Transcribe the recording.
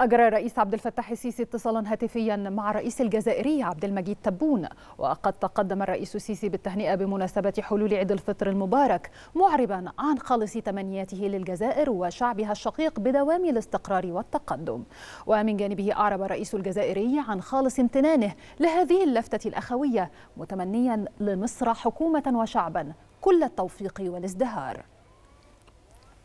أجرى الرئيس عبد الفتاح السيسي اتصالا هاتفيا مع الرئيس الجزائري عبد المجيد تبون وقد تقدم الرئيس السيسي بالتهنئة بمناسبة حلول عيد الفطر المبارك معربا عن خالص تمنياته للجزائر وشعبها الشقيق بدوام الاستقرار والتقدم ومن جانبه أعرب الرئيس الجزائري عن خالص امتنانه لهذه اللفتة الأخوية متمنيا لمصر حكومة وشعبا كل التوفيق والازدهار